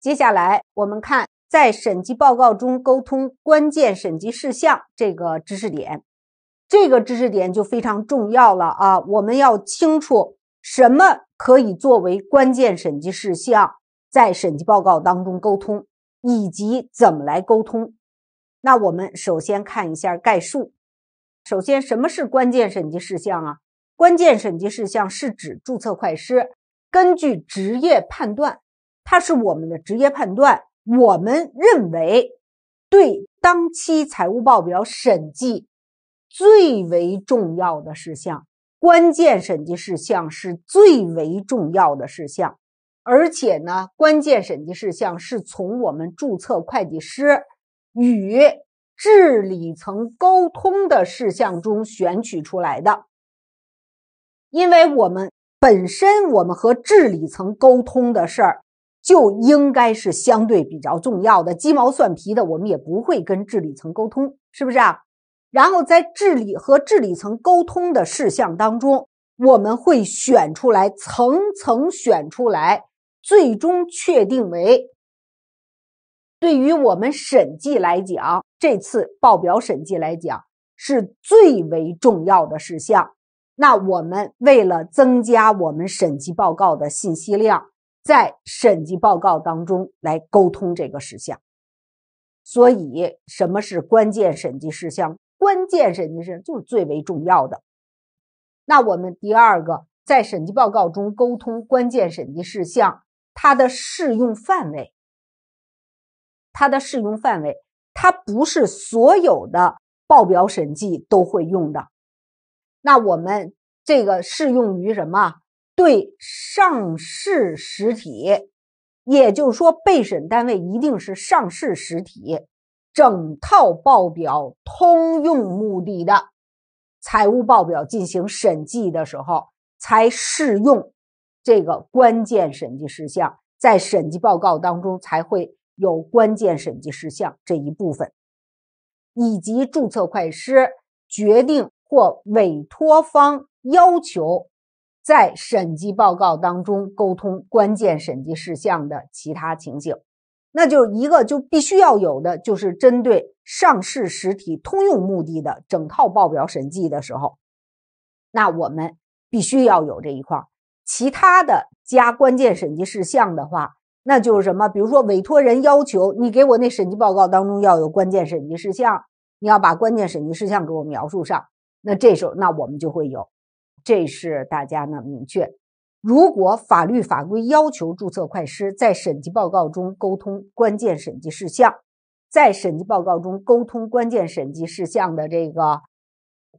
接下来我们看在审计报告中沟通关键审计事项这个知识点，这个知识点就非常重要了啊！我们要清楚什么可以作为关键审计事项在审计报告当中沟通，以及怎么来沟通。那我们首先看一下概述。首先，什么是关键审计事项啊？关键审计事项是指注册会计师根据职业判断。它是我们的职业判断，我们认为对当期财务报表审计最为重要的事项，关键审计事项是最为重要的事项，而且呢，关键审计事项是从我们注册会计师与治理层沟通的事项中选取出来的，因为我们本身我们和治理层沟通的事儿。就应该是相对比较重要的鸡毛蒜皮的，我们也不会跟治理层沟通，是不是啊？然后在治理和治理层沟通的事项当中，我们会选出来，层层选出来，最终确定为对于我们审计来讲，这次报表审计来讲是最为重要的事项。那我们为了增加我们审计报告的信息量。在审计报告当中来沟通这个事项，所以什么是关键审计事项？关键审计事就是最为重要的。那我们第二个，在审计报告中沟通关键审计事项，它的适用范围，它的适用范围，它不是所有的报表审计都会用的。那我们这个适用于什么？对上市实体，也就是说，备审单位一定是上市实体，整套报表通用目的的财务报表进行审计的时候，才适用这个关键审计事项，在审计报告当中才会有关键审计事项这一部分，以及注册会计师决定或委托方要求。在审计报告当中沟通关键审计事项的其他情形，那就一个就必须要有的，就是针对上市实体通用目的的整套报表审计的时候，那我们必须要有这一块。其他的加关键审计事项的话，那就是什么？比如说委托人要求你给我那审计报告当中要有关键审计事项，你要把关键审计事项给我描述上，那这时候那我们就会有。这是大家呢明确，如果法律法规要求注册会计师在审计报告中沟通关键审计事项，在审计报告中沟通关键审计事项的这个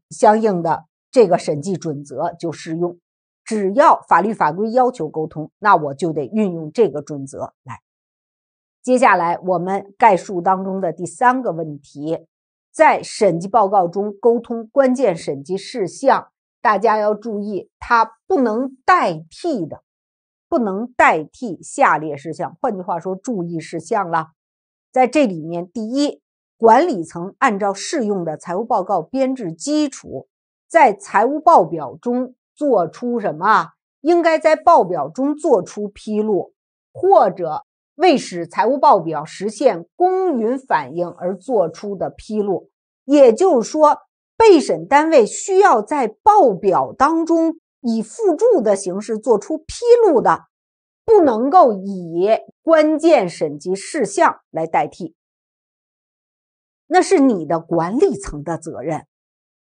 相应的这个审计准则就适用。只要法律法规要求沟通，那我就得运用这个准则来。接下来我们概述当中的第三个问题，在审计报告中沟通关键审计事项。大家要注意，它不能代替的，不能代替下列事项。换句话说，注意事项了，在这里面，第一，管理层按照适用的财务报告编制基础，在财务报表中做出什么？应该在报表中做出披露，或者为使财务报表实现公允反映而做出的披露。也就是说。被审单位需要在报表当中以附注的形式做出披露的，不能够以关键审计事项来代替，那是你的管理层的责任。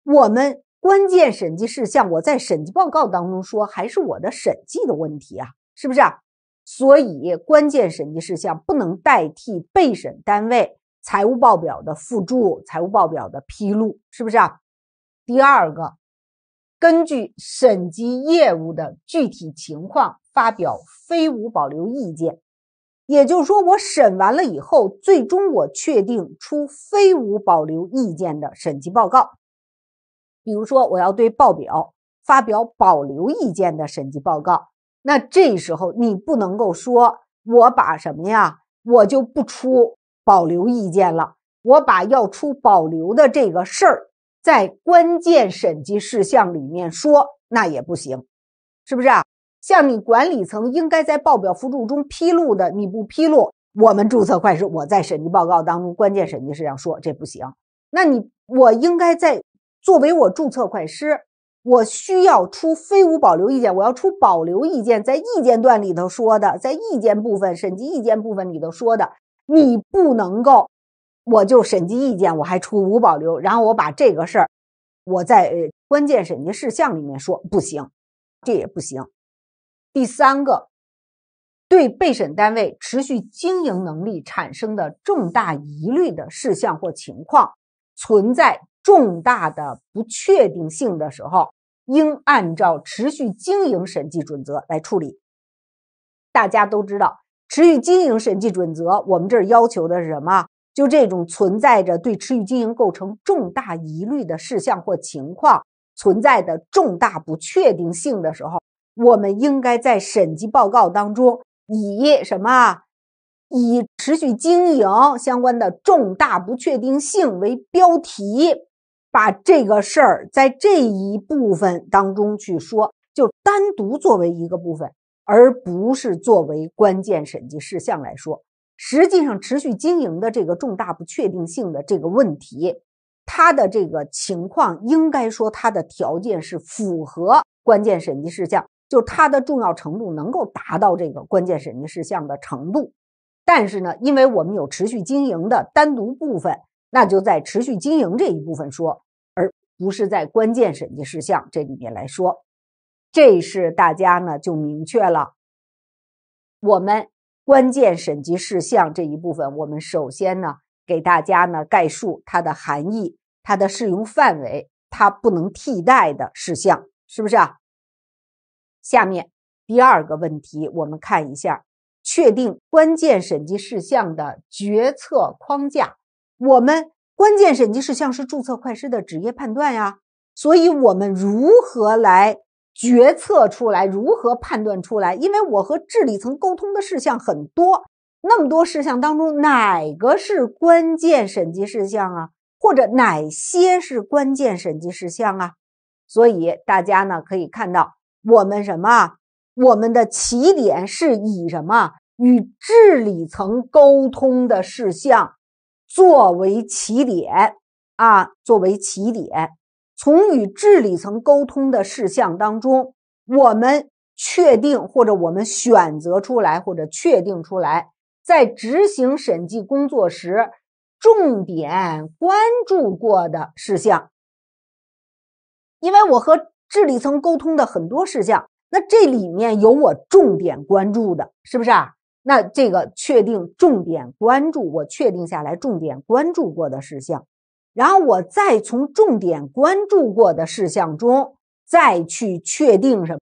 我们关键审计事项，我在审计报告当中说，还是我的审计的问题啊，是不是？所以关键审计事项不能代替被审单位财务报表的附注、财务报表的披露，是不是啊？第二个，根据审计业务的具体情况发表非无保留意见，也就是说，我审完了以后，最终我确定出非无保留意见的审计报告。比如说，我要对报表发表保留意见的审计报告，那这时候你不能够说我把什么呀，我就不出保留意见了，我把要出保留的这个事儿。在关键审计事项里面说那也不行，是不是啊？像你管理层应该在报表附注中披露的，你不披露，我们注册会计师我在审计报告当中关键审计事项说这不行。那你我应该在作为我注册会计师，我需要出非无保留意见，我要出保留意见，在意见段里头说的，在意见部分、审计意见部分里头说的，你不能够。我就审计意见，我还出无保留，然后我把这个事儿，我在关键审计事项里面说不行，这也不行。第三个，对被审单位持续经营能力产生的重大疑虑的事项或情况，存在重大的不确定性的时候，应按照持续经营审计准则来处理。大家都知道，持续经营审计准则，我们这儿要求的是什么？就这种存在着对持续经营构成重大疑虑的事项或情况存在的重大不确定性的时候，我们应该在审计报告当中以什么？以持续经营相关的重大不确定性为标题，把这个事儿在这一部分当中去说，就单独作为一个部分，而不是作为关键审计事项来说。实际上，持续经营的这个重大不确定性的这个问题，它的这个情况应该说，它的条件是符合关键审计事项，就是它的重要程度能够达到这个关键审计事项的程度。但是呢，因为我们有持续经营的单独部分，那就在持续经营这一部分说，而不是在关键审计事项这里面来说。这是大家呢就明确了，我们。关键审计事项这一部分，我们首先呢，给大家呢概述它的含义、它的适用范围、它不能替代的事项，是不是啊？下面第二个问题，我们看一下确定关键审计事项的决策框架。我们关键审计事项是注册会计师的职业判断呀，所以我们如何来？决策出来如何判断出来？因为我和治理层沟通的事项很多，那么多事项当中，哪个是关键审计事项啊？或者哪些是关键审计事项啊？所以大家呢可以看到，我们什么？我们的起点是以什么与治理层沟通的事项作为起点啊？作为起点。从与治理层沟通的事项当中，我们确定或者我们选择出来或者确定出来，在执行审计工作时重点关注过的事项。因为我和治理层沟通的很多事项，那这里面有我重点关注的，是不是啊？那这个确定重点关注，我确定下来重点关注过的事项。然后我再从重点关注过的事项中，再去确定什么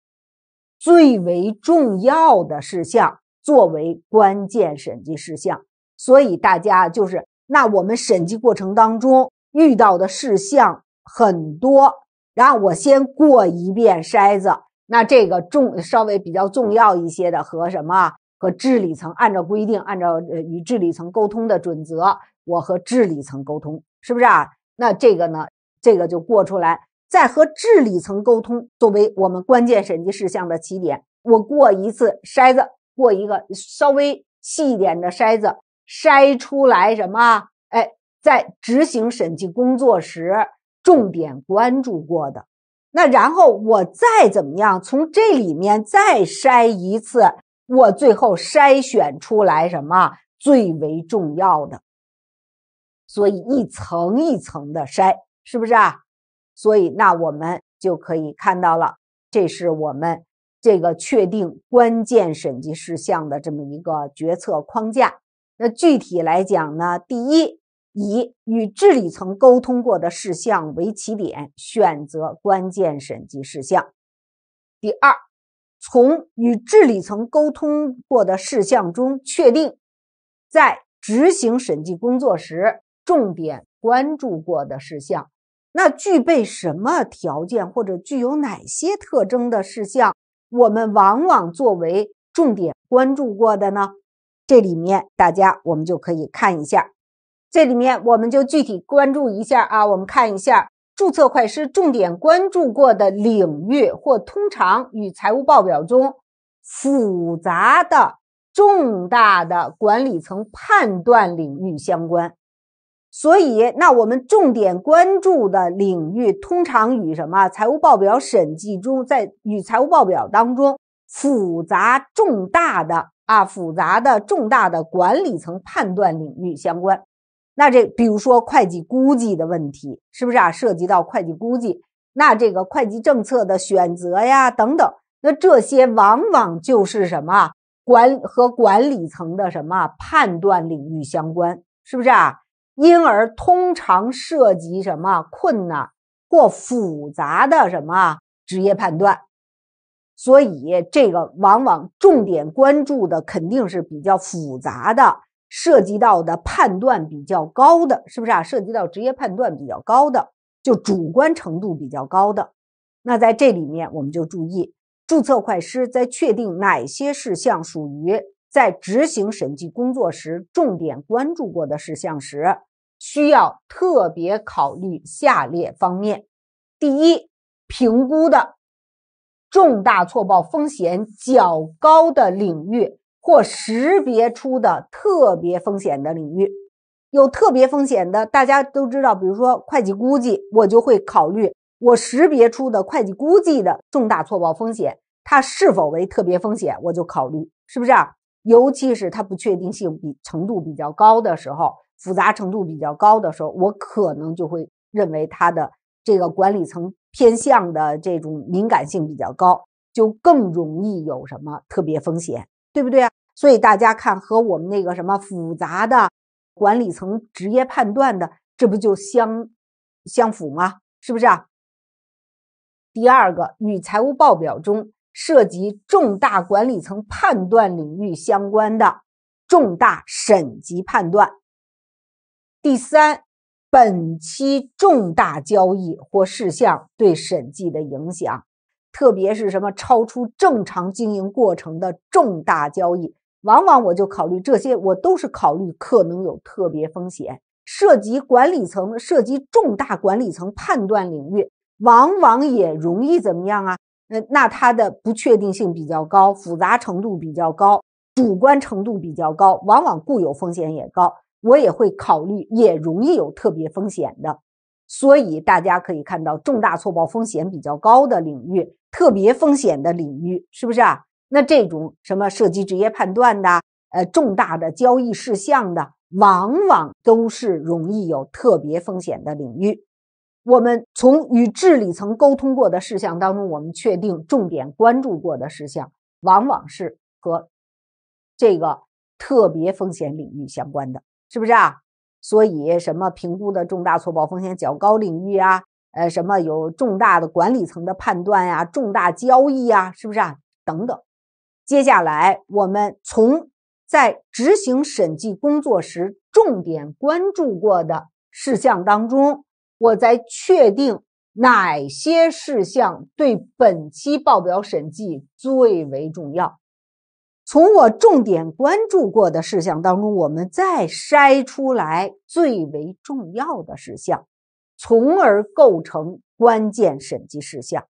最为重要的事项作为关键审计事项。所以大家就是，那我们审计过程当中遇到的事项很多，然后我先过一遍筛子。那这个重稍微比较重要一些的和什么和治理层按照规定按照呃与治理层沟通的准则，我和治理层沟通。是不是啊？那这个呢？这个就过出来，再和治理层沟通，作为我们关键审计事项的起点。我过一次筛子，过一个稍微细一点的筛子，筛出来什么？哎，在执行审计工作时重点关注过的。那然后我再怎么样，从这里面再筛一次，我最后筛选出来什么最为重要的？所以一层一层的筛，是不是啊？所以那我们就可以看到了，这是我们这个确定关键审计事项的这么一个决策框架。那具体来讲呢，第一，以与治理层沟通过的事项为起点，选择关键审计事项；第二，从与治理层沟通过的事项中确定，在执行审计工作时。重点关注过的事项，那具备什么条件或者具有哪些特征的事项，我们往往作为重点关注过的呢？这里面大家我们就可以看一下，这里面我们就具体关注一下啊。我们看一下注册会计师重点关注过的领域，或通常与财务报表中复杂的、重大的管理层判断领域相关。所以，那我们重点关注的领域，通常与什么？财务报表审计中，在与财务报表当中复杂重大的啊，复杂的重大的管理层判断领域相关。那这比如说会计估计的问题，是不是啊？涉及到会计估计，那这个会计政策的选择呀，等等，那这些往往就是什么管和管理层的什么判断领域相关，是不是啊？因而通常涉及什么困难或复杂的什么职业判断，所以这个往往重点关注的肯定是比较复杂的，涉及到的判断比较高的是不是啊？涉及到职业判断比较高的，就主观程度比较高的。那在这里面，我们就注意注册会计师在确定哪些事项属于。在执行审计工作时，重点关注过的事项时，需要特别考虑下列方面：第一，评估的重大错报风险较高的领域，或识别出的特别风险的领域。有特别风险的，大家都知道，比如说会计估计，我就会考虑我识别出的会计估计的重大错报风险，它是否为特别风险，我就考虑是不是。尤其是它不确定性比程度比较高的时候，复杂程度比较高的时候，我可能就会认为它的这个管理层偏向的这种敏感性比较高，就更容易有什么特别风险，对不对啊？所以大家看和我们那个什么复杂的管理层职业判断的，这不就相相符吗？是不是啊？第二个与财务报表中。涉及重大管理层判断领域相关的重大审计判断。第三，本期重大交易或事项对审计的影响，特别是什么超出正常经营过程的重大交易，往往我就考虑这些，我都是考虑可能有特别风险，涉及管理层，涉及重大管理层判断领域，往往也容易怎么样啊？呃，那它的不确定性比较高，复杂程度比较高，主观程度比较高，往往固有风险也高。我也会考虑，也容易有特别风险的。所以大家可以看到，重大错报风险比较高的领域，特别风险的领域，是不是啊？那这种什么涉及职业判断的，呃，重大的交易事项的，往往都是容易有特别风险的领域。我们从与治理层沟通过的事项当中，我们确定重点关注过的事项，往往是和这个特别风险领域相关的，是不是啊？所以什么评估的重大错报风险较高领域啊，呃，什么有重大的管理层的判断呀，重大交易啊，是不是啊？等等。接下来，我们从在执行审计工作时重点关注过的事项当中。我在确定哪些事项对本期报表审计最为重要，从我重点关注过的事项当中，我们再筛出来最为重要的事项，从而构成关键审计事项。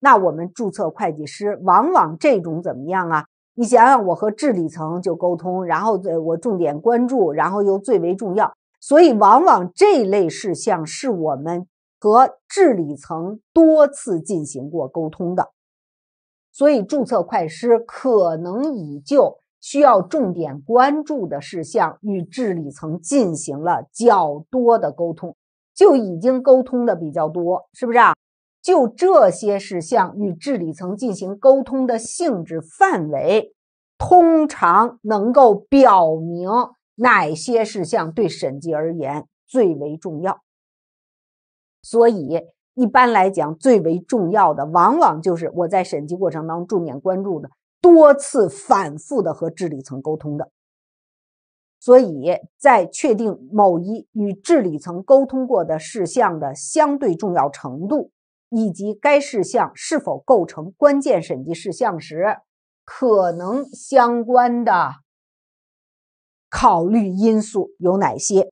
那我们注册会计师往往这种怎么样啊？你想想，我和治理层就沟通，然后我重点关注，然后又最为重要。所以，往往这类事项是我们和治理层多次进行过沟通的。所以，注册会计师可能已就需要重点关注的事项与治理层进行了较多的沟通，就已经沟通的比较多，是不是啊？就这些事项与治理层进行沟通的性质、范围，通常能够表明。哪些事项对审计而言最为重要？所以，一般来讲，最为重要的往往就是我在审计过程当中重点关注的、多次反复的和治理层沟通的。所以在确定某一与治理层沟通过的事项的相对重要程度，以及该事项是否构成关键审计事项时，可能相关的。考虑因素有哪些？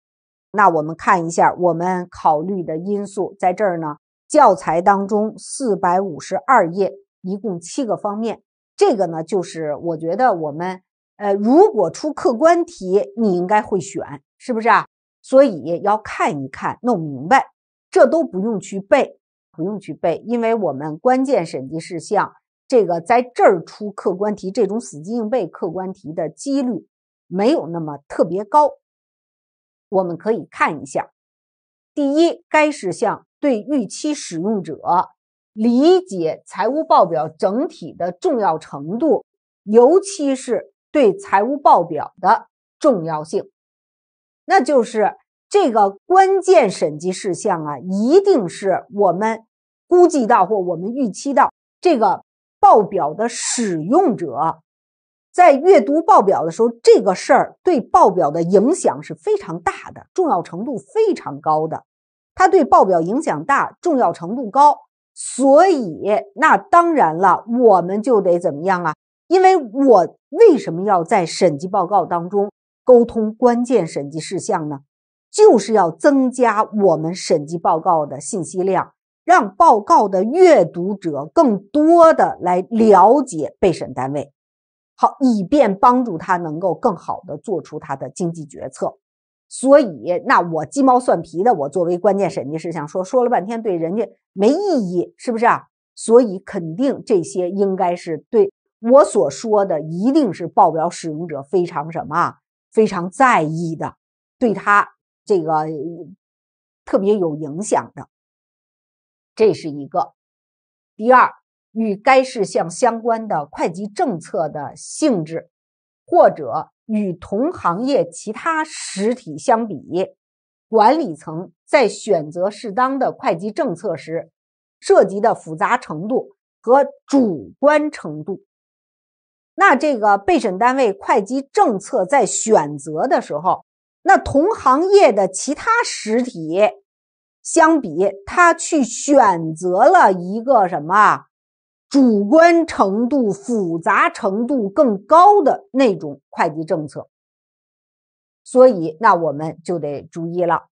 那我们看一下，我们考虑的因素在这儿呢。教材当中四百五十二页，一共七个方面。这个呢，就是我觉得我们呃，如果出客观题，你应该会选，是不是啊？所以要看一看，弄明白。这都不用去背，不用去背，因为我们关键审计事项这个在这儿出客观题，这种死记硬背客观题的几率。没有那么特别高，我们可以看一下。第一，该事项对预期使用者理解财务报表整体的重要程度，尤其是对财务报表的重要性，那就是这个关键审计事项啊，一定是我们估计到或我们预期到这个报表的使用者。在阅读报表的时候，这个事儿对报表的影响是非常大的，重要程度非常高的。它对报表影响大，重要程度高，所以那当然了，我们就得怎么样啊？因为我为什么要在审计报告当中沟通关键审计事项呢？就是要增加我们审计报告的信息量，让报告的阅读者更多的来了解被审单位。好，以便帮助他能够更好的做出他的经济决策。所以，那我鸡毛蒜皮的，我作为关键审计事项说说了半天，对人家没意义，是不是啊？所以，肯定这些应该是对我所说的，一定是报表使用者非常什么，非常在意的，对他这个特别有影响的。这是一个。第二。与该事项相关的会计政策的性质，或者与同行业其他实体相比，管理层在选择适当的会计政策时涉及的复杂程度和主观程度，那这个被审单位会计政策在选择的时候，那同行业的其他实体相比，他去选择了一个什么？主观程度、复杂程度更高的那种会计政策，所以那我们就得注意了。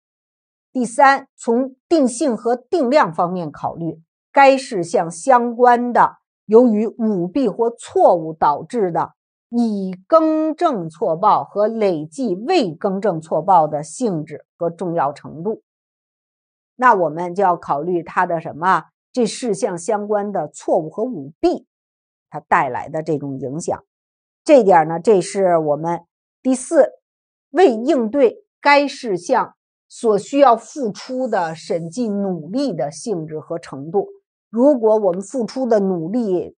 第三，从定性和定量方面考虑该事项相关的由于舞弊或错误导致的已更正错报和累计未更正错报的性质和重要程度，那我们就要考虑它的什么？这事项相关的错误和舞弊，它带来的这种影响，这点呢，这是我们第四为应对该事项所需要付出的审计努力的性质和程度。如果我们付出的努力，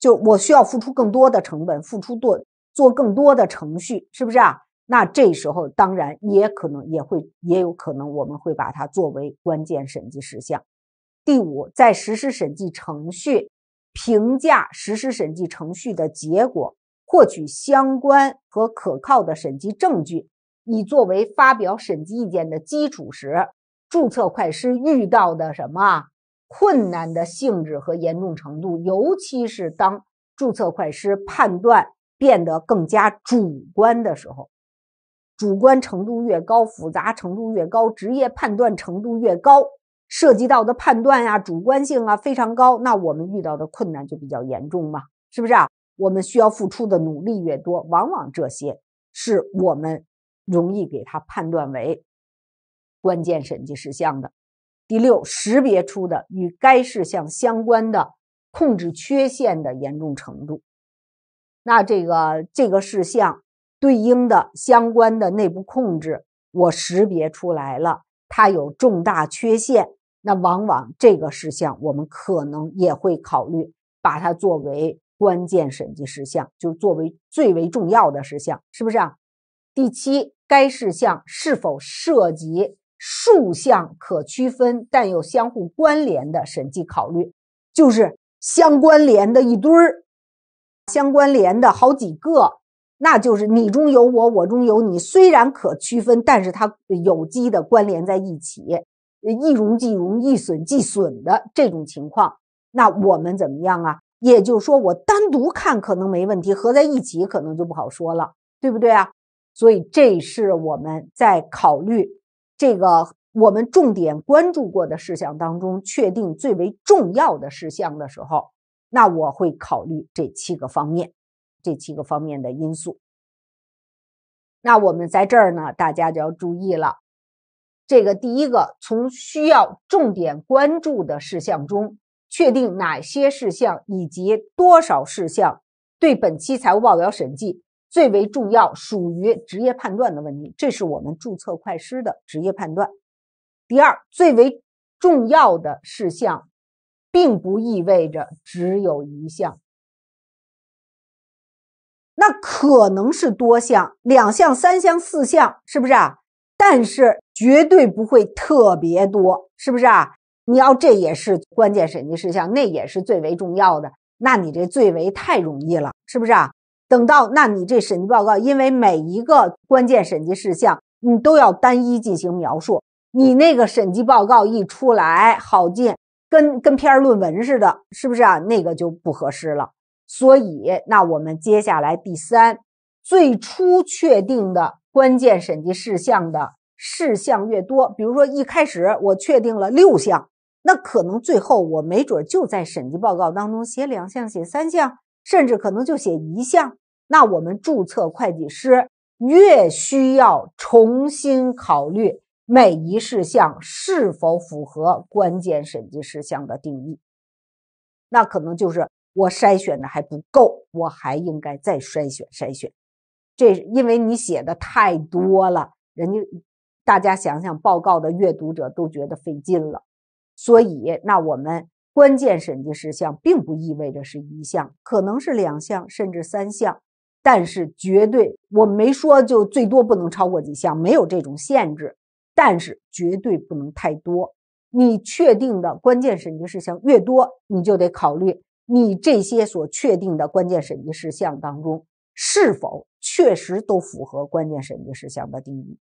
就我需要付出更多的成本，付出多做更多的程序，是不是啊？那这时候当然也可能也会也有可能我们会把它作为关键审计事项。第五，在实施审计程序、评价实施审计程序的结果、获取相关和可靠的审计证据，以作为发表审计意见的基础时，注册会计师遇到的什么困难的性质和严重程度，尤其是当注册会计师判断变得更加主观的时候，主观程度越高，复杂程度越高，职业判断程度越高。涉及到的判断呀、主观性啊非常高，那我们遇到的困难就比较严重嘛，是不是啊？我们需要付出的努力越多，往往这些是我们容易给它判断为关键审计事项的。第六，识别出的与该事项相关的控制缺陷的严重程度，那这个这个事项对应的相关的内部控制，我识别出来了。它有重大缺陷，那往往这个事项我们可能也会考虑把它作为关键审计事项，就作为最为重要的事项，是不是啊？第七，该事项是否涉及数项可区分但又相互关联的审计考虑，就是相关联的一堆儿，相关联的好几个。那就是你中有我，我中有你，虽然可区分，但是它有机的关联在一起，一荣即荣，一损即损的这种情况。那我们怎么样啊？也就是说，我单独看可能没问题，合在一起可能就不好说了，对不对啊？所以这是我们在考虑这个我们重点关注过的事项当中，确定最为重要的事项的时候，那我会考虑这七个方面。这七个方面的因素，那我们在这儿呢，大家就要注意了。这个第一个，从需要重点关注的事项中确定哪些事项以及多少事项对本期财务报表审计最为重要，属于职业判断的问题，这是我们注册会计师的职业判断。第二，最为重要的事项，并不意味着只有一项。那可能是多项、两项、三项、四项，是不是啊？但是绝对不会特别多，是不是啊？你要这也是关键审计事项，那也是最为重要的，那你这最为太容易了，是不是啊？等到那你这审计报告，因为每一个关键审计事项你都要单一进行描述，你那个审计报告一出来，好进跟跟篇论文似的，是不是啊？那个就不合适了。所以，那我们接下来第三，最初确定的关键审计事项的事项越多，比如说一开始我确定了六项，那可能最后我没准就在审计报告当中写两项、写三项，甚至可能就写一项。那我们注册会计师越需要重新考虑每一事项是否符合关键审计事项的定义，那可能就是。我筛选的还不够，我还应该再筛选筛选。这因为你写的太多了，人家大家想想报告的阅读者都觉得费劲了。所以，那我们关键审计事项并不意味着是一项，可能是两项甚至三项，但是绝对我没说就最多不能超过几项，没有这种限制，但是绝对不能太多。你确定的关键审计事项越多，你就得考虑。你这些所确定的关键审计事项当中，是否确实都符合关键审计事项的定义？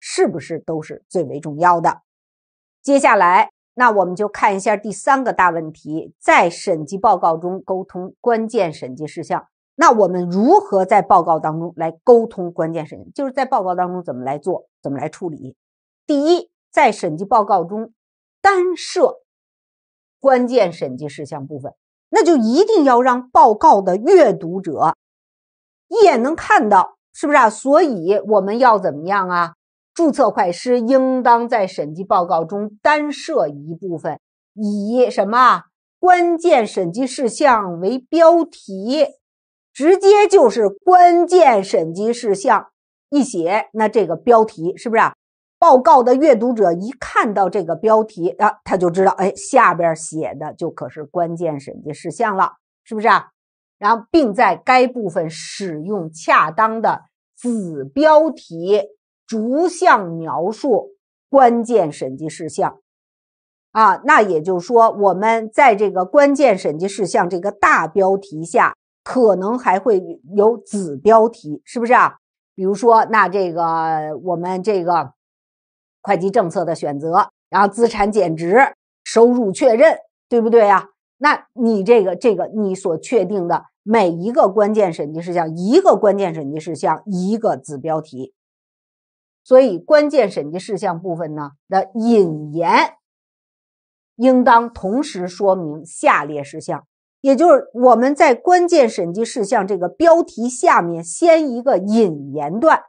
是不是都是最为重要的？接下来，那我们就看一下第三个大问题：在审计报告中沟通关键审计事项。那我们如何在报告当中来沟通关键审？就是在报告当中怎么来做，怎么来处理？第一，在审计报告中单设。关键审计事项部分，那就一定要让报告的阅读者一眼能看到，是不是啊？所以我们要怎么样啊？注册会计师应当在审计报告中单设一部分，以什么关键审计事项为标题，直接就是关键审计事项一写，那这个标题是不是啊？报告的阅读者一看到这个标题啊，他就知道，哎，下边写的就可是关键审计事项了，是不是啊？然后，并在该部分使用恰当的子标题，逐项描述关键审计事项。啊，那也就是说，我们在这个关键审计事项这个大标题下，可能还会有子标题，是不是啊？比如说，那这个我们这个。会计政策的选择，然后资产减值、收入确认，对不对呀？那你这个、这个，你所确定的每一个关键审计事项，一个关键审计事项一个子标题。所以，关键审计事项部分呢的引言，应当同时说明下列事项，也就是我们在关键审计事项这个标题下面先一个引言段。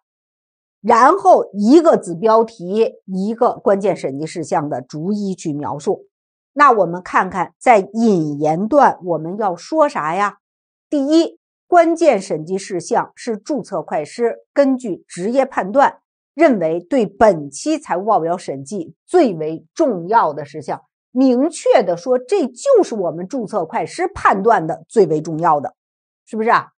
然后一个子标题，一个关键审计事项的逐一去描述。那我们看看，在引言段我们要说啥呀？第一，关键审计事项是注册会计师根据职业判断认为对本期财务报表审计最为重要的事项。明确的说，这就是我们注册会计师判断的最为重要的，是不是啊？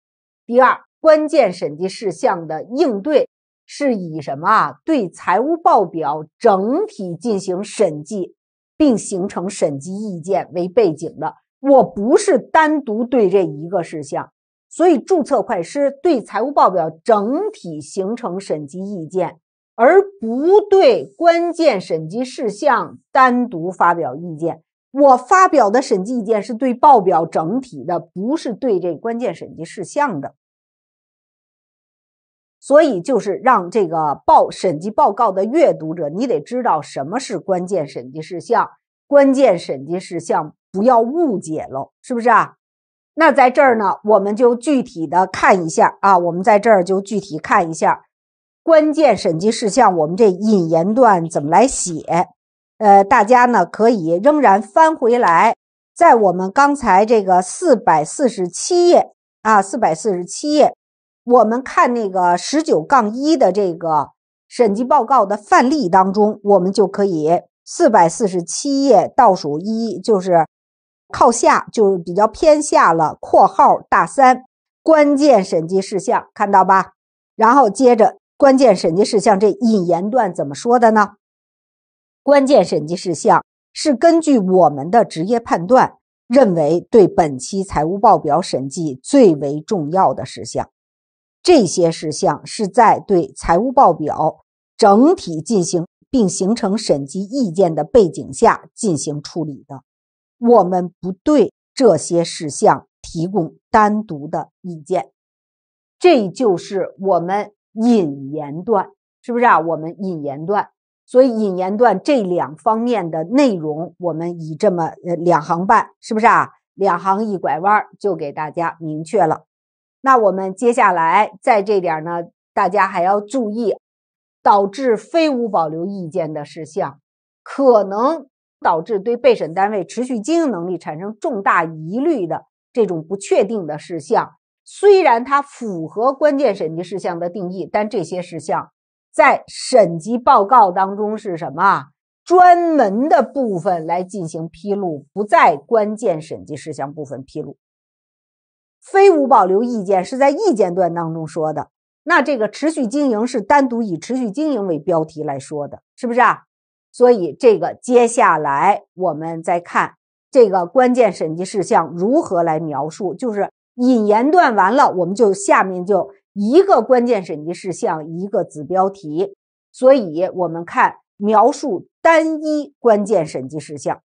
第二，关键审计事项的应对。是以什么啊？对财务报表整体进行审计，并形成审计意见为背景的。我不是单独对这一个事项，所以注册会计师对财务报表整体形成审计意见，而不对关键审计事项单独发表意见。我发表的审计意见是对报表整体的，不是对这关键审计事项的。所以就是让这个报审计报告的阅读者，你得知道什么是关键审计事项。关键审计事项不要误解了，是不是啊？那在这儿呢，我们就具体的看一下啊，我们在这儿就具体看一下关键审计事项。我们这引言段怎么来写？呃，大家呢可以仍然翻回来，在我们刚才这个四百四十七页啊，四百四十七页。我们看那个十九杠一的这个审计报告的范例当中，我们就可以四百四十七页倒数一，就是靠下，就是比较偏下了。括号大三关键审计事项，看到吧？然后接着关键审计事项这引言段怎么说的呢？关键审计事项是根据我们的职业判断，认为对本期财务报表审计最为重要的事项。这些事项是在对财务报表整体进行并形成审计意见的背景下进行处理的，我们不对这些事项提供单独的意见。这就是我们引言段，是不是啊？我们引言段，所以引言段这两方面的内容，我们以这么呃两行半，是不是啊？两行一拐弯就给大家明确了。那我们接下来在这点儿呢，大家还要注意，导致非无保留意见的事项，可能导致对被审单位持续经营能力产生重大疑虑的这种不确定的事项，虽然它符合关键审计事项的定义，但这些事项在审计报告当中是什么？专门的部分来进行披露，不在关键审计事项部分披露。非无保留意见是在意见段当中说的，那这个持续经营是单独以持续经营为标题来说的，是不是啊？所以这个接下来我们再看这个关键审计事项如何来描述，就是引言段完了，我们就下面就一个关键审计事项一个子标题，所以我们看描述单一关键审计事项，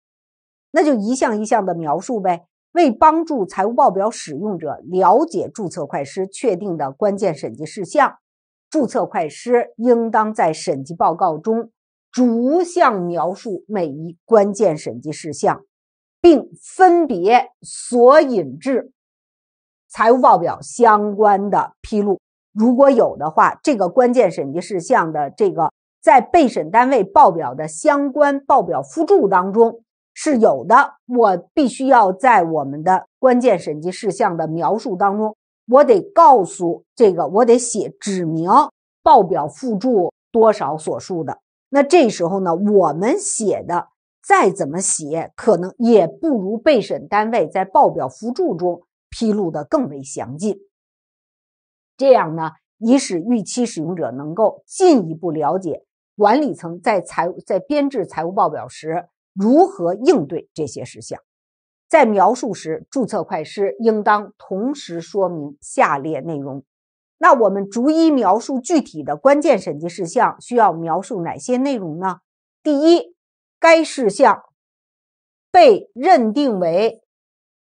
那就一项一项的描述呗。为帮助财务报表使用者了解注册会计师确定的关键审计事项，注册会计师应当在审计报告中逐项描述每一关键审计事项，并分别索引至财务报表相关的披露（如果有的话）。这个关键审计事项的这个在备审单位报表的相关报表附注当中。是有的，我必须要在我们的关键审计事项的描述当中，我得告诉这个，我得写指明报表附注多少所述的。那这时候呢，我们写的再怎么写，可能也不如被审单位在报表附注中披露的更为详尽。这样呢，以使预期使用者能够进一步了解管理层在财在编制财务报表时。如何应对这些事项？在描述时，注册会计师应当同时说明下列内容。那我们逐一描述具体的关键审计事项需要描述哪些内容呢？第一，该事项被认定为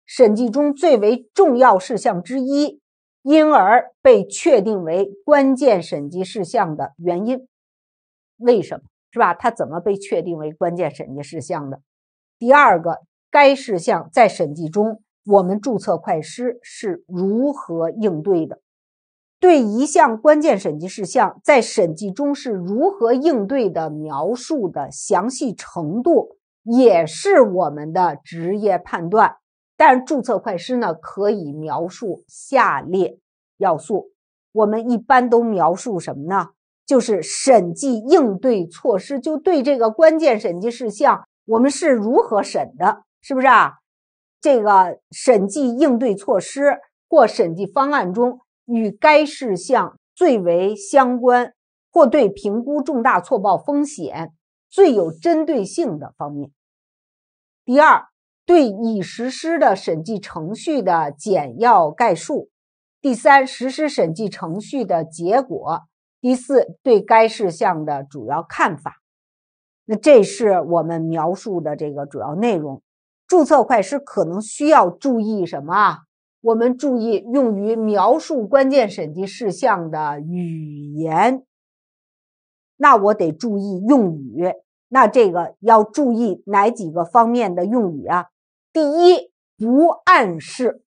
审计中最为重要事项之一，因而被确定为关键审计事项的原因。为什么？是吧？它怎么被确定为关键审计事项的？第二个，该事项在审计中，我们注册会计师是如何应对的？对一项关键审计事项在审计中是如何应对的描述的详细程度，也是我们的职业判断。但注册会计师呢，可以描述下列要素。我们一般都描述什么呢？就是审计应对措施，就对这个关键审计事项，我们是如何审的，是不是啊？这个审计应对措施或审计方案中与该事项最为相关，或对评估重大错报风险最有针对性的方面。第二，对已实施的审计程序的简要概述。第三，实施审计程序的结果。第四，对该事项的主要看法。那这是我们描述的这个主要内容。注册会计师可能需要注意什么？我们注意用于描述关键审计事项的语言。那我得注意用语。那这个要注意哪几个方面的用语啊？第一，不暗示。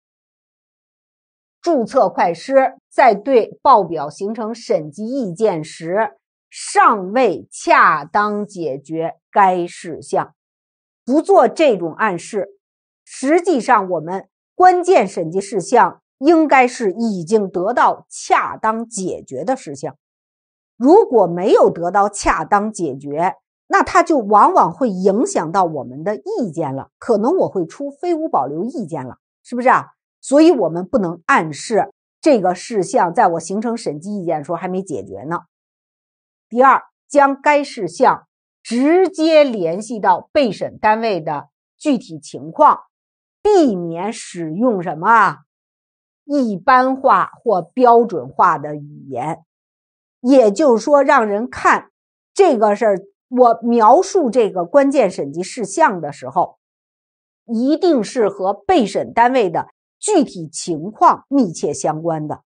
注册会计师在对报表形成审计意见时，尚未恰当解决该事项，不做这种暗示。实际上，我们关键审计事项应该是已经得到恰当解决的事项。如果没有得到恰当解决，那它就往往会影响到我们的意见了，可能我会出非无保留意见了，是不是啊？所以，我们不能暗示这个事项在我形成审计意见的时候还没解决呢。第二，将该事项直接联系到被审单位的具体情况，避免使用什么啊一般化或标准化的语言。也就是说，让人看这个事儿，我描述这个关键审计事项的时候，一定是和被审单位的。具体情况密切相关的，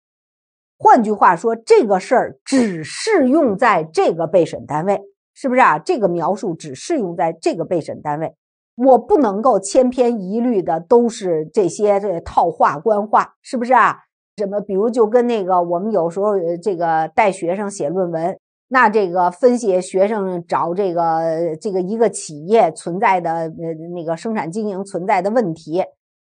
换句话说，这个事儿只适用在这个备审单位，是不是啊？这个描述只适用在这个备审单位，我不能够千篇一律的都是这些这套话官话，是不是啊？什么？比如就跟那个我们有时候这个带学生写论文，那这个分析学生找这个这个一个企业存在的呃那个生产经营存在的问题。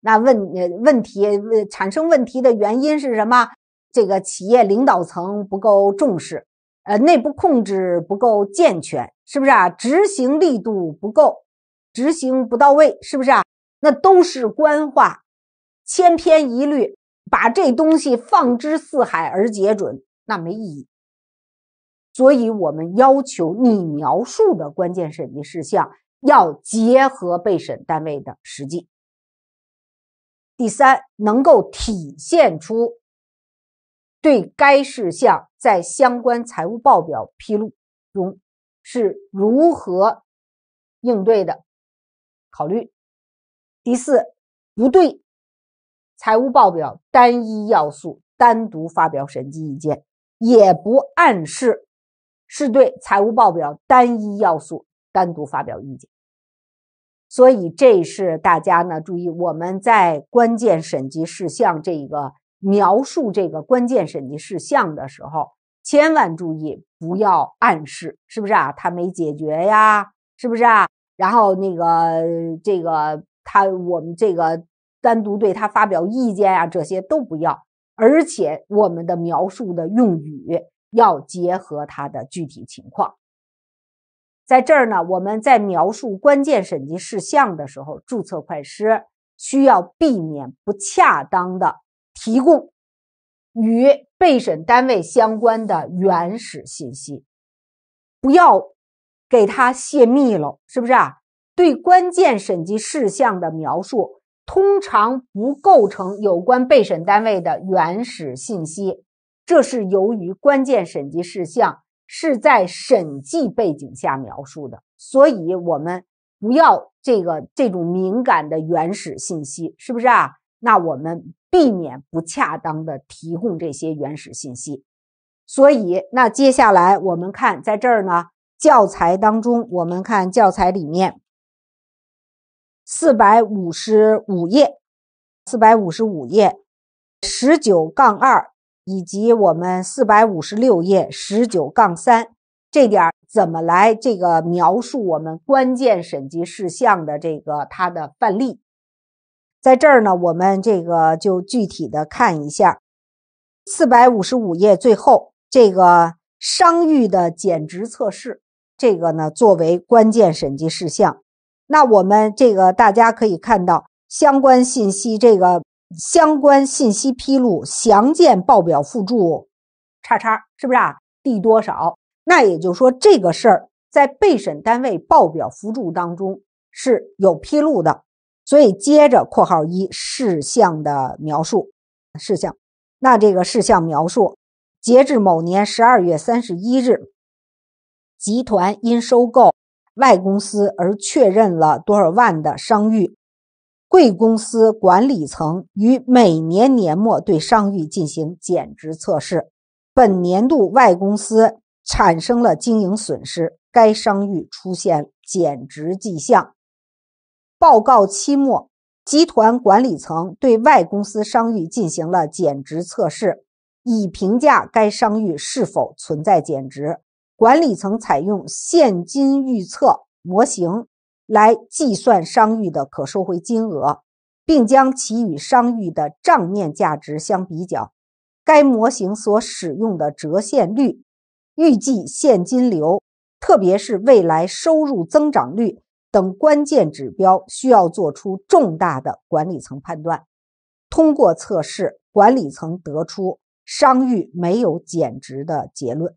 那问呃问题，呃产生问题的原因是什么？这个企业领导层不够重视，呃内部控制不够健全，是不是啊？执行力度不够，执行不到位，是不是啊？那都是官话，千篇一律，把这东西放之四海而皆准，那没意义。所以我们要求你描述的关键审计事项要结合被审单位的实际。第三，能够体现出对该事项在相关财务报表披露中是如何应对的考虑。第四，不对财务报表单一要素单独发表审计意见，也不暗示是对财务报表单一要素单独发表意见。所以，这是大家呢注意，我们在关键审计事项这个描述这个关键审计事项的时候，千万注意不要暗示，是不是啊？他没解决呀，是不是啊？然后那个这个他我们这个单独对他发表意见啊，这些都不要。而且，我们的描述的用语要结合他的具体情况。在这儿呢，我们在描述关键审计事项的时候，注册会计师需要避免不恰当的提供与被审单位相关的原始信息，不要给他泄密了，是不是啊？对关键审计事项的描述通常不构成有关被审单位的原始信息，这是由于关键审计事项。是在审计背景下描述的，所以我们不要这个这种敏感的原始信息，是不是啊？那我们避免不恰当的提供这些原始信息。所以，那接下来我们看，在这儿呢，教材当中，我们看教材里面四百五十五页，四百五十五页十九杠二。以及我们四百五十六页十九杠三这点怎么来这个描述我们关键审计事项的这个它的范例，在这儿呢，我们这个就具体的看一下四百五十五页最后这个商誉的减值测试，这个呢作为关键审计事项，那我们这个大家可以看到相关信息这个。相关信息披露详见报表附注，叉叉，是不是啊？第多少？那也就是说，这个事儿在被审单位报表附注当中是有披露的。所以接着，括号一事项的描述，事项。那这个事项描述，截至某年十二月三十一日，集团因收购外公司而确认了多少万的商誉？贵公司管理层于每年年末对商誉进行减值测试。本年度外公司产生了经营损失，该商誉出现减值迹象。报告期末，集团管理层对外公司商誉进行了减值测试，以评价该商誉是否存在减值。管理层采用现金预测模型。来计算商誉的可收回金额，并将其与商誉的账面价值相比较。该模型所使用的折现率、预计现金流，特别是未来收入增长率等关键指标，需要做出重大的管理层判断。通过测试，管理层得出商誉没有减值的结论。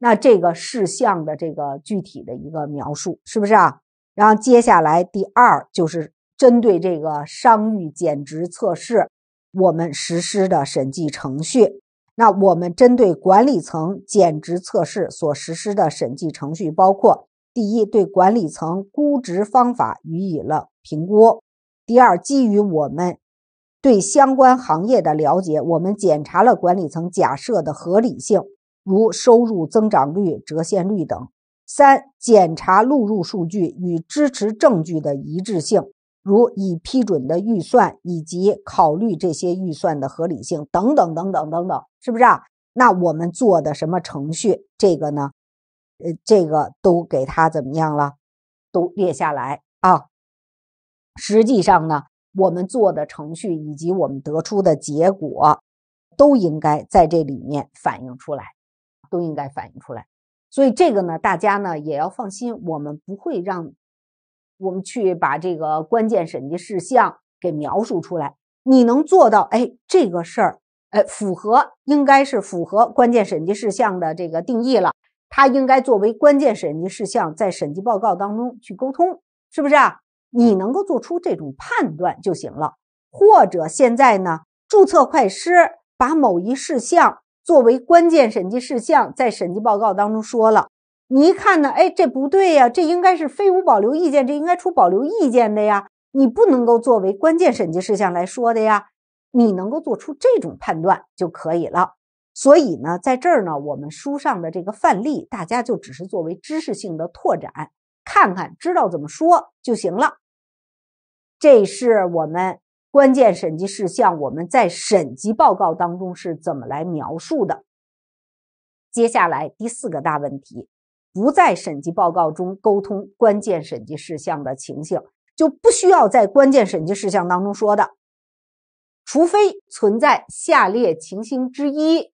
那这个事项的这个具体的一个描述，是不是啊？然后接下来，第二就是针对这个商誉减值测试，我们实施的审计程序。那我们针对管理层减值测试所实施的审计程序包括：第一，对管理层估值方法予以了评估；第二，基于我们对相关行业的了解，我们检查了管理层假设的合理性，如收入增长率、折现率等。三检查录入数据与支持证据的一致性，如已批准的预算以及考虑这些预算的合理性等等等等等等，是不是啊？那我们做的什么程序，这个呢？呃，这个都给他怎么样了？都列下来啊。实际上呢，我们做的程序以及我们得出的结果，都应该在这里面反映出来，都应该反映出来。所以这个呢，大家呢也要放心，我们不会让我们去把这个关键审计事项给描述出来。你能做到，哎，这个事儿，哎，符合应该是符合关键审计事项的这个定义了，它应该作为关键审计事项在审计报告当中去沟通，是不是啊？你能够做出这种判断就行了。或者现在呢，注册会计师把某一事项。作为关键审计事项，在审计报告当中说了，你一看呢，哎，这不对呀，这应该是非无保留意见，这应该出保留意见的呀，你不能够作为关键审计事项来说的呀，你能够做出这种判断就可以了。所以呢，在这儿呢，我们书上的这个范例，大家就只是作为知识性的拓展，看看知道怎么说就行了。这是我们。关键审计事项，我们在审计报告当中是怎么来描述的？接下来第四个大问题，不在审计报告中沟通关键审计事项的情形，就不需要在关键审计事项当中说的，除非存在下列情形之一，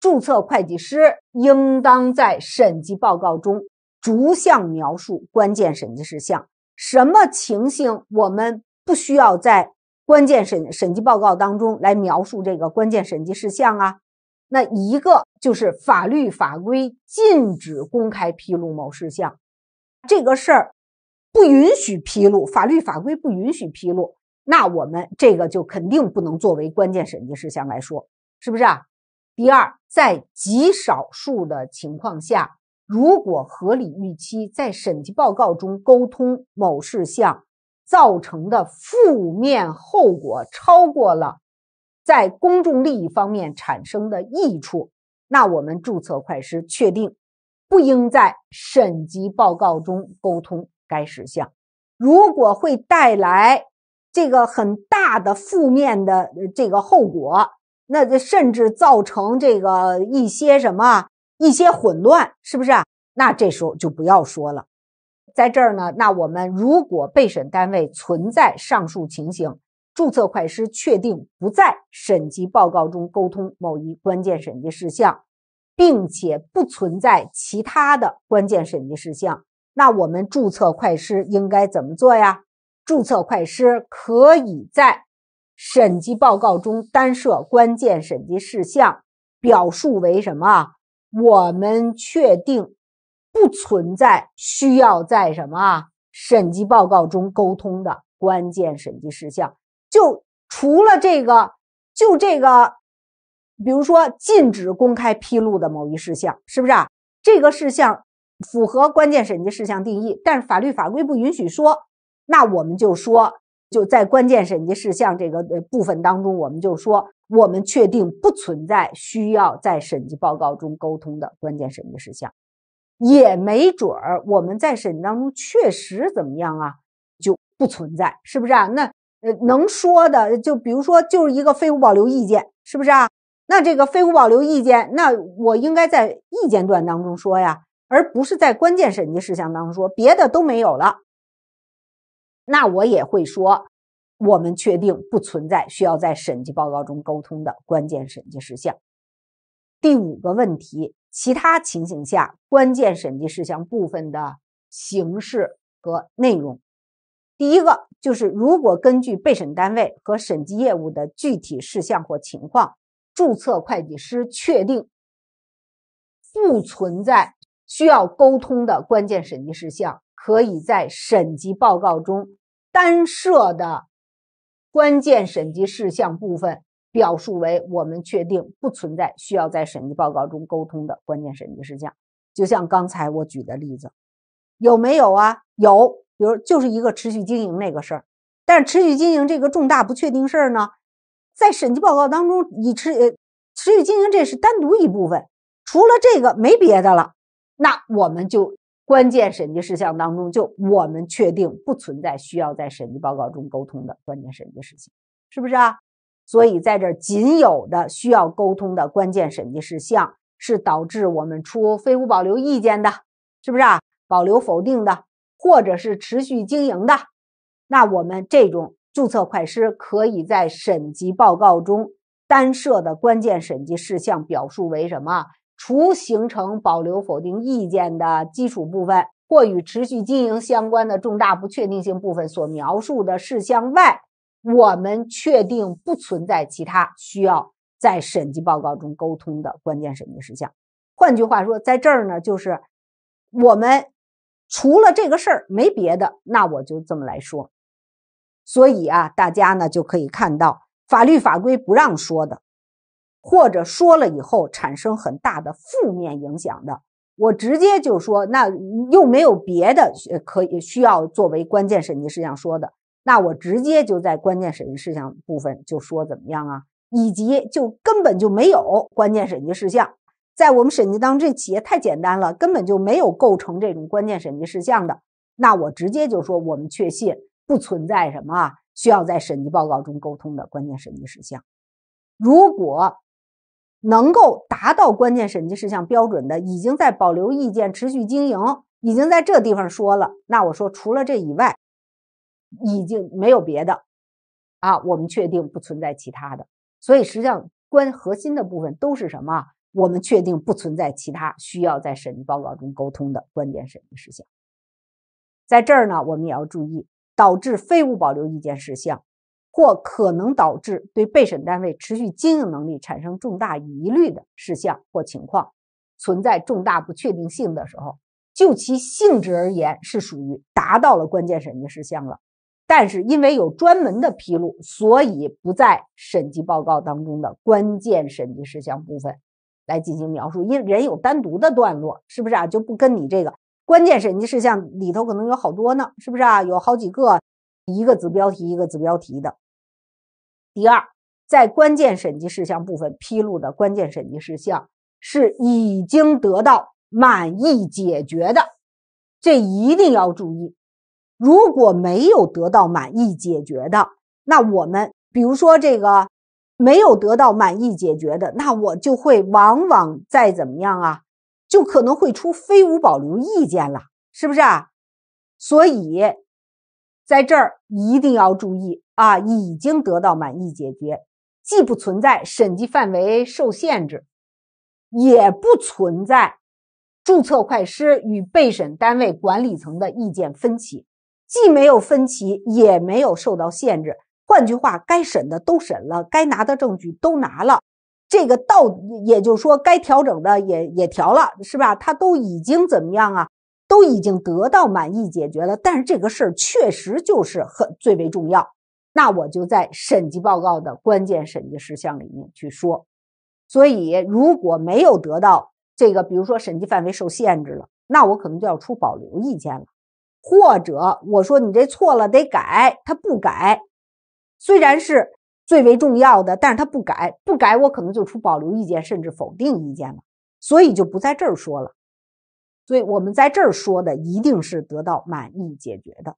注册会计师应当在审计报告中逐项描述关键审计事项。什么情形我们不需要在关键审审计报告当中来描述这个关键审计事项啊，那一个就是法律法规禁止公开披露某事项，这个事儿不允许披露，法律法规不允许披露，那我们这个就肯定不能作为关键审计事项来说，是不是啊？第二，在极少数的情况下，如果合理预期在审计报告中沟通某事项。造成的负面后果超过了在公众利益方面产生的益处，那我们注册会计师确定不应在审计报告中沟通该事项。如果会带来这个很大的负面的这个后果，那甚至造成这个一些什么一些混乱，是不是？那这时候就不要说了。在这儿呢，那我们如果被审单位存在上述情形，注册会计师确定不在审计报告中沟通某一关键审计事项，并且不存在其他的关键审计事项，那我们注册会计师应该怎么做呀？注册会计师可以在审计报告中单设关键审计事项，表述为什么？我们确定。不存在需要在什么审计报告中沟通的关键审计事项，就除了这个，就这个，比如说禁止公开披露的某一事项，是不是？啊？这个事项符合关键审计事项定义，但是法律法规不允许说，那我们就说，就在关键审计事项这个部分当中，我们就说，我们确定不存在需要在审计报告中沟通的关键审计事项。也没准儿，我们在审当中确实怎么样啊，就不存在，是不是啊？那呃，能说的就比如说就是一个非无保留意见，是不是啊？那这个非无保留意见，那我应该在意见段当中说呀，而不是在关键审计事项当中说，别的都没有了。那我也会说，我们确定不存在需要在审计报告中沟通的关键审计事项。第五个问题。其他情形下，关键审计事项部分的形式和内容。第一个就是，如果根据备审单位和审计业务的具体事项或情况，注册会计师确定不存在需要沟通的关键审计事项，可以在审计报告中单设的关键审计事项部分。表述为我们确定不存在需要在审计报告中沟通的关键审计事项，就像刚才我举的例子，有没有啊？有，比如就是一个持续经营那个事儿，但是持续经营这个重大不确定事儿呢，在审计报告当中，以持呃持续经营这是单独一部分，除了这个没别的了，那我们就关键审计事项当中就我们确定不存在需要在审计报告中沟通的关键审计事项，是不是啊？所以，在这仅有的需要沟通的关键审计事项是导致我们出非无保留意见的，是不是啊？保留否定的，或者是持续经营的，那我们这种注册会计师可以在审计报告中单设的关键审计事项表述为什么？除形成保留否定意见的基础部分或与持续经营相关的重大不确定性部分所描述的事项外。我们确定不存在其他需要在审计报告中沟通的关键审计事项。换句话说，在这儿呢，就是我们除了这个事儿没别的，那我就这么来说。所以啊，大家呢就可以看到，法律法规不让说的，或者说了以后产生很大的负面影响的，我直接就说，那又没有别的可以需要作为关键审计事项说的。那我直接就在关键审计事项部分就说怎么样啊？以及就根本就没有关键审计事项，在我们审计当中，这企业太简单了，根本就没有构成这种关键审计事项的。那我直接就说，我们确信不存在什么需要在审计报告中沟通的关键审计事项。如果能够达到关键审计事项标准的，已经在保留意见、持续经营，已经在这地方说了。那我说，除了这以外。已经没有别的啊，我们确定不存在其他的，所以实际上关核心的部分都是什么？我们确定不存在其他需要在审计报告中沟通的关键审计事项。在这儿呢，我们也要注意，导致废物保留意见事项，或可能导致对被审单位持续经营能力产生重大疑虑的事项或情况，存在重大不确定性的时候，就其性质而言是属于达到了关键审计事项了。但是，因为有专门的披露，所以不在审计报告当中的关键审计事项部分来进行描述。因人有单独的段落，是不是啊？就不跟你这个关键审计事项里头可能有好多呢，是不是啊？有好几个，一个子标题一个子标题的。第二，在关键审计事项部分披露的关键审计事项是已经得到满意解决的，这一定要注意。如果没有得到满意解决的，那我们比如说这个没有得到满意解决的，那我就会往往再怎么样啊，就可能会出非无保留意见了，是不是啊？所以在这儿一定要注意啊，已经得到满意解决，既不存在审计范围受限制，也不存在注册会计师与被审单位管理层的意见分歧。既没有分歧，也没有受到限制。换句话，该审的都审了，该拿的证据都拿了。这个到也就是说，该调整的也也调了，是吧？他都已经怎么样啊？都已经得到满意解决了。但是这个事儿确实就是很最为重要。那我就在审计报告的关键审计事项里面去说。所以，如果没有得到这个，比如说审计范围受限制了，那我可能就要出保留意见了。或者我说你这错了得改，他不改，虽然是最为重要的，但是他不改，不改我可能就出保留意见甚至否定意见了，所以就不在这儿说了。所以我们在这儿说的一定是得到满意解决的。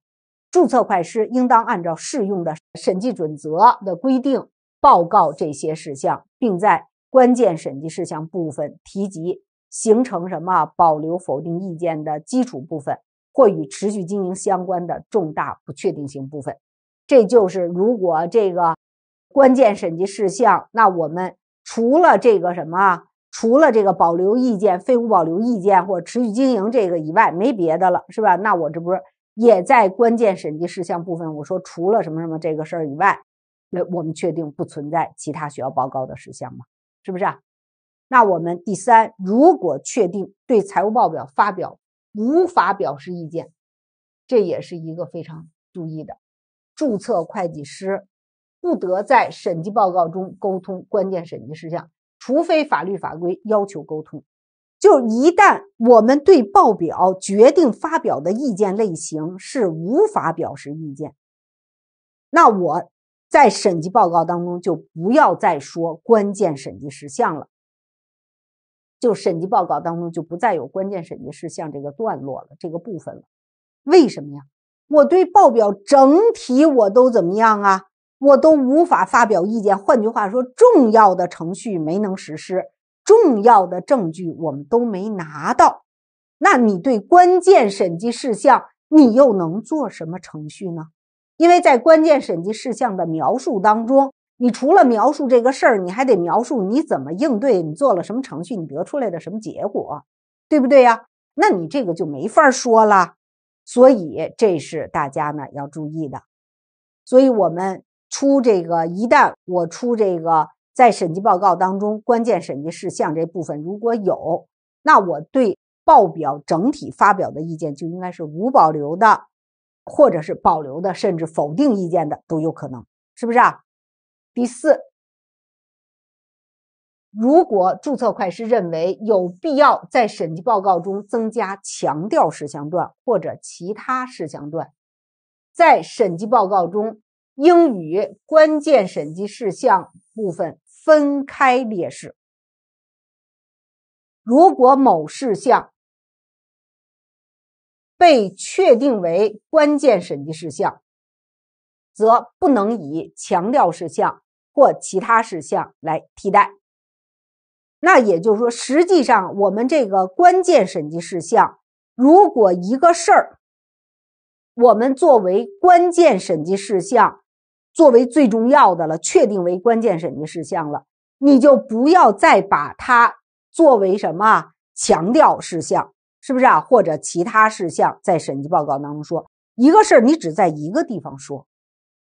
注册会计师应当按照适用的审计准则的规定，报告这些事项，并在关键审计事项部分提及，形成什么保留、否定意见的基础部分。或与持续经营相关的重大不确定性部分，这就是如果这个关键审计事项，那我们除了这个什么，除了这个保留意见、非无保留意见或持续经营这个以外，没别的了，是吧？那我这不是也在关键审计事项部分，我说除了什么什么这个事儿以外，那我们确定不存在其他需要报告的事项吗？是不是啊？那我们第三，如果确定对财务报表发表。无法表示意见，这也是一个非常注意的。注册会计师不得在审计报告中沟通关键审计事项，除非法律法规要求沟通。就一旦我们对报表决定发表的意见类型是无法表示意见，那我在审计报告当中就不要再说关键审计事项了。就审计报告当中就不再有关键审计事项这个段落了，这个部分了。为什么呀？我对报表整体我都怎么样啊？我都无法发表意见。换句话说，重要的程序没能实施，重要的证据我们都没拿到。那你对关键审计事项你又能做什么程序呢？因为在关键审计事项的描述当中。你除了描述这个事儿，你还得描述你怎么应对，你做了什么程序，你得出来的什么结果，对不对呀？那你这个就没法说了，所以这是大家呢要注意的。所以我们出这个，一旦我出这个在审计报告当中关键审计事项这部分如果有，那我对报表整体发表的意见就应该是无保留的，或者是保留的，甚至否定意见的都有可能，是不是啊？第四，如果注册会计师认为有必要在审计报告中增加强调事项段或者其他事项段，在审计报告中应与关键审计事项部分分开列示。如果某事项被确定为关键审计事项，则不能以强调事项。或其他事项来替代，那也就是说，实际上我们这个关键审计事项，如果一个事儿，我们作为关键审计事项，作为最重要的了，确定为关键审计事项了，你就不要再把它作为什么强调事项，是不是啊？或者其他事项在审计报告当中说一个事儿，你只在一个地方说。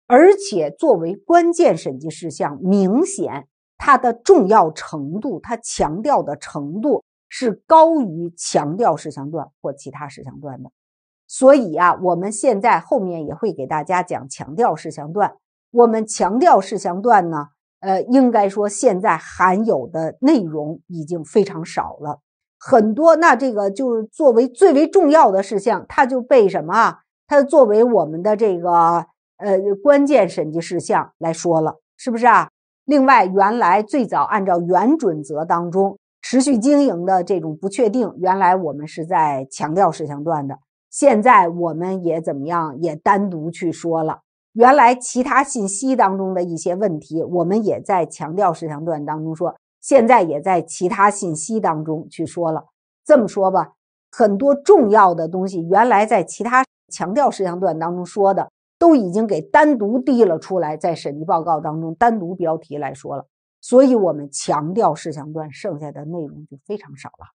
而且作为关键审计事项，明显它的重要程度，它强调的程度是高于强调事项段或其他事项段的。所以啊，我们现在后面也会给大家讲强调事项段。我们强调事项段呢，呃，应该说现在含有的内容已经非常少了，很多那这个就是作为最为重要的事项，它就被什么？它作为我们的这个。呃，关键审计事项来说了，是不是啊？另外，原来最早按照原准则当中持续经营的这种不确定，原来我们是在强调事项段的，现在我们也怎么样，也单独去说了。原来其他信息当中的一些问题，我们也在强调事项段当中说，现在也在其他信息当中去说了。这么说吧，很多重要的东西，原来在其他强调事项段当中说的。都已经给单独递了出来，在审计报告当中单独标题来说了，所以我们强调事项段剩下的内容就非常少了。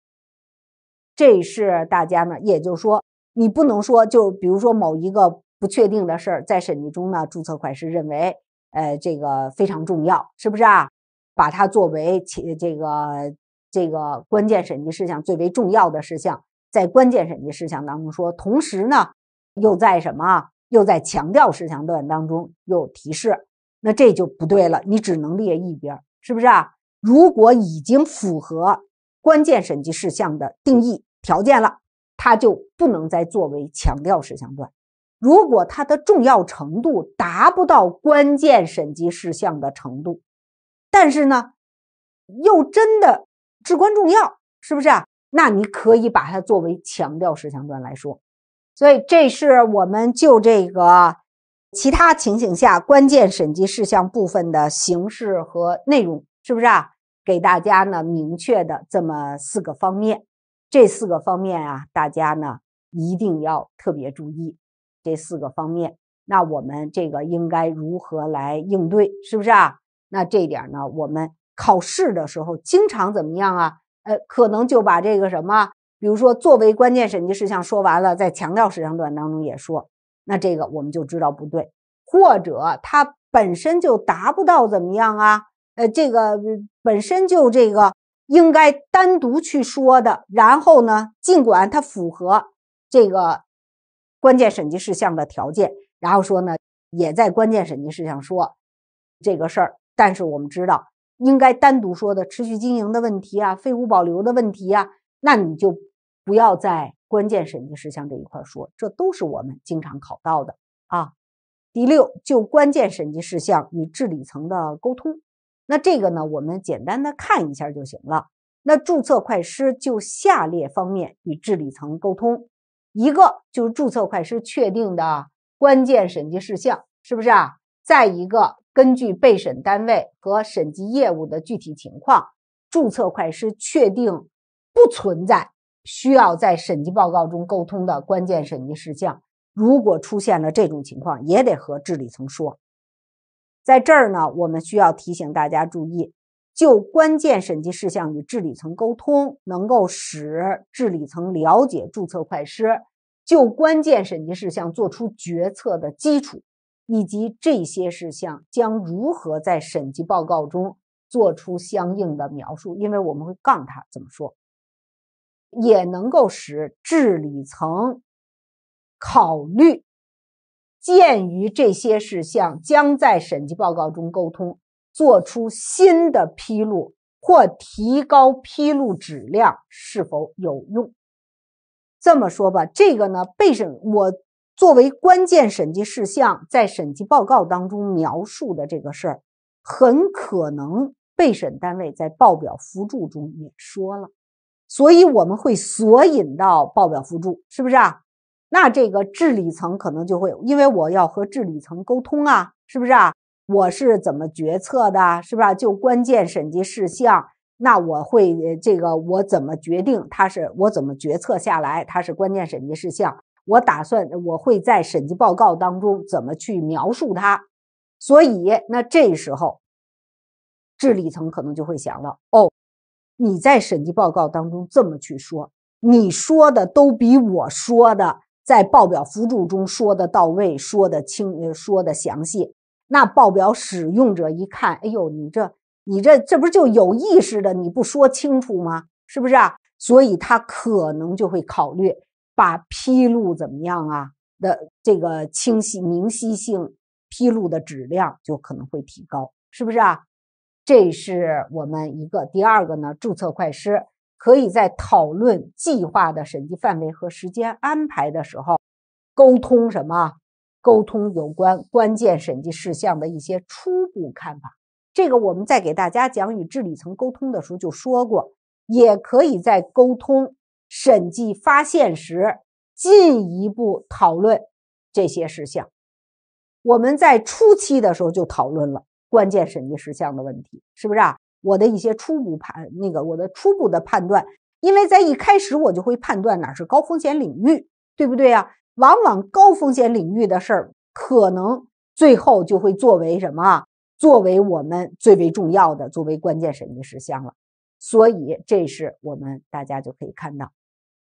这是大家呢，也就是说，你不能说就比如说某一个不确定的事儿，在审计中呢，注册会计师认为，呃，这个非常重要，是不是啊？把它作为其这个这个关键审计事项最为重要的事项，在关键审计事项当中说，同时呢，又在什么？又在强调事项段当中又提示，那这就不对了。你只能列一边，是不是啊？如果已经符合关键审计事项的定义条件了，它就不能再作为强调事项段。如果它的重要程度达不到关键审计事项的程度，但是呢，又真的至关重要，是不是啊？那你可以把它作为强调事项段来说。所以，这是我们就这个其他情形下关键审计事项部分的形式和内容，是不是啊？给大家呢明确的这么四个方面，这四个方面啊，大家呢一定要特别注意这四个方面。那我们这个应该如何来应对，是不是啊？那这一点呢，我们考试的时候经常怎么样啊？呃，可能就把这个什么。比如说，作为关键审计事项说完了，在强调事项段当中也说，那这个我们就知道不对，或者它本身就达不到怎么样啊？呃，这个本身就这个应该单独去说的。然后呢，尽管它符合这个关键审计事项的条件，然后说呢，也在关键审计事项说这个事儿，但是我们知道应该单独说的持续经营的问题啊，废物保留的问题啊，那你就。不要在关键审计事项这一块说，这都是我们经常考到的啊。第六，就关键审计事项与治理层的沟通，那这个呢，我们简单的看一下就行了。那注册会计师就下列方面与治理层沟通：一个就是注册会计师确定的关键审计事项，是不是啊？再一个，根据被审单位和审计业务的具体情况，注册会计师确定不存在。需要在审计报告中沟通的关键审计事项，如果出现了这种情况，也得和治理层说。在这儿呢，我们需要提醒大家注意，就关键审计事项与治理层沟通，能够使治理层了解注册会计师就关键审计事项做出决策的基础，以及这些事项将如何在审计报告中做出相应的描述，因为我们会杠他怎么说。也能够使治理层考虑，鉴于这些事项将在审计报告中沟通，做出新的披露或提高披露质量是否有用？这么说吧，这个呢，被审我作为关键审计事项在审计报告当中描述的这个事儿，很可能被审单位在报表附注中也说了。所以我们会索引到报表附注，是不是啊？那这个治理层可能就会，因为我要和治理层沟通啊，是不是啊？我是怎么决策的，是不是？就关键审计事项，那我会这个我怎么决定它是我怎么决策下来它是关键审计事项？我打算我会在审计报告当中怎么去描述它？所以那这时候治理层可能就会想了，哦。你在审计报告当中这么去说，你说的都比我说的在报表附注中说的到位，说的清，说的详细。那报表使用者一看，哎呦，你这你这这不就有意识的你不说清楚吗？是不是？啊？所以他可能就会考虑把披露怎么样啊的这个清晰明晰性披露的质量就可能会提高，是不是啊？这是我们一个第二个呢，注册会计师可以在讨论计划的审计范围和时间安排的时候，沟通什么？沟通有关关键审计事项的一些初步看法。这个我们在给大家讲与治理层沟通的时候就说过，也可以在沟通审计发现时进一步讨论这些事项。我们在初期的时候就讨论了。关键审计事项的问题是不是啊？我的一些初步判那个我的初步的判断，因为在一开始我就会判断哪是高风险领域，对不对啊？往往高风险领域的事儿，可能最后就会作为什么？作为我们最为重要的，作为关键审计事项了。所以这是我们大家就可以看到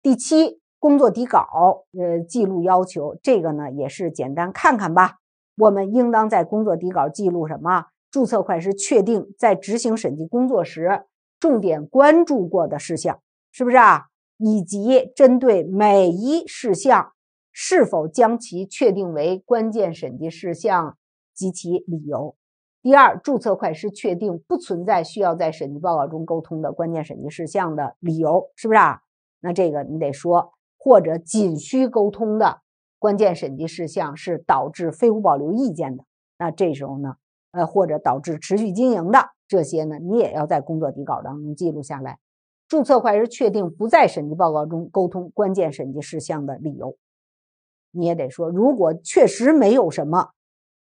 第七工作底稿，呃，记录要求这个呢也是简单看看吧。我们应当在工作底稿记录什么？注册会计师确定在执行审计工作时重点关注过的事项，是不是啊？以及针对每一事项，是否将其确定为关键审计事项及其理由。第二，注册会计师确定不存在需要在审计报告中沟通的关键审计事项的理由，是不是啊？那这个你得说，或者仅需沟通的关键审计事项是导致非无保留意见的。那这时候呢？呃，或者导致持续经营的这些呢，你也要在工作底稿当中记录下来。注册会计师确定不在审计报告中沟通关键审计事项的理由，你也得说。如果确实没有什么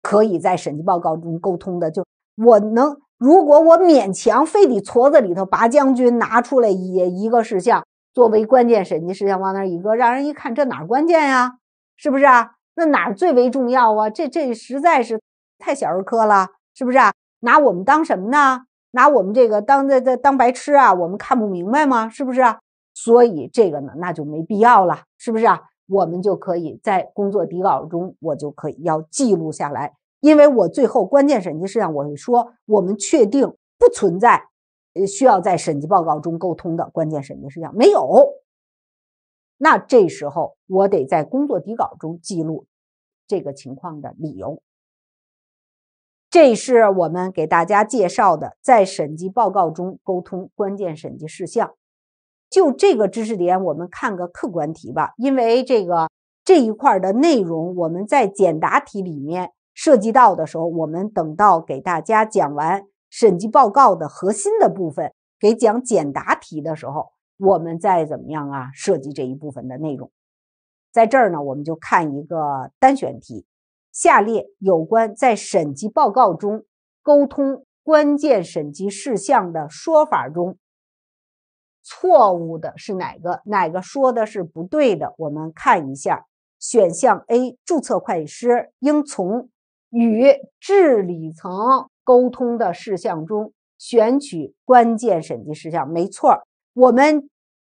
可以在审计报告中沟通的，就我能，如果我勉强非得矬子里头拔将军，拿出来一一个事项作为关键审计事项往那儿一搁，让人一看这哪关键呀？是不是？啊？那哪最为重要啊？这这实在是。太小儿科了，是不是啊？拿我们当什么呢？拿我们这个当、这当白痴啊？我们看不明白吗？是不是？所以这个呢，那就没必要了，是不是啊？我们就可以在工作底稿中，我就可以要记录下来，因为我最后关键审计事项，我说我们确定不存在，呃，需要在审计报告中沟通的关键审计事项没有。那这时候我得在工作底稿中记录这个情况的理由。这是我们给大家介绍的，在审计报告中沟通关键审计事项。就这个知识点，我们看个客观题吧。因为这个这一块的内容，我们在简答题里面涉及到的时候，我们等到给大家讲完审计报告的核心的部分，给讲简答题的时候，我们再怎么样啊，涉及这一部分的内容。在这儿呢，我们就看一个单选题。下列有关在审计报告中沟通关键审计事项的说法中，错误的是哪个？哪个说的是不对的？我们看一下选项 A，注册会计师应从与治理层沟通的事项中选取关键审计事项，没错。我们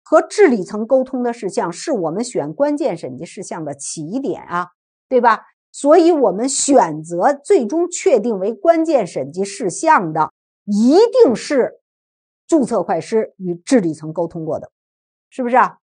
和治理层沟通的事项是我们选关键审计事项的起点啊，对吧？所以，我们选择最终确定为关键审计事项的，一定是注册会计师与治理层沟通过的，是不是啊？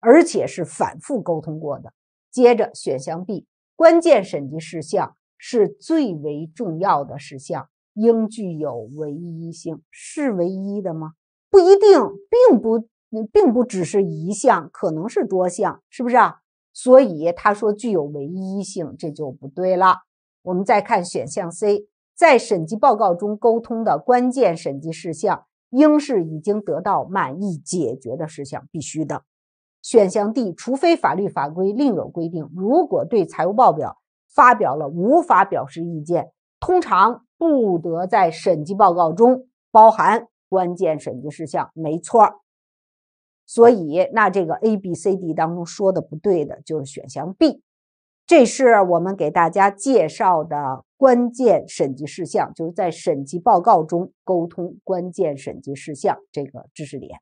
而且是反复沟通过的。接着，选项 B，关键审计事项是最为重要的事项，应具有唯一性，是唯一的吗？不一定，并不，并不只是一项，可能是多项，是不是啊？所以他说具有唯一性，这就不对了。我们再看选项 C，在审计报告中沟通的关键审计事项，应是已经得到满意解决的事项，必须的。选项 D，除非法律法规另有规定，如果对财务报表发表了无法表示意见，通常不得在审计报告中包含关键审计事项，没错。所以，那这个 A、B、C、D 当中说的不对的就是选项 B，这是我们给大家介绍的关键审计事项，就是在审计报告中沟通关键审计事项这个知识点。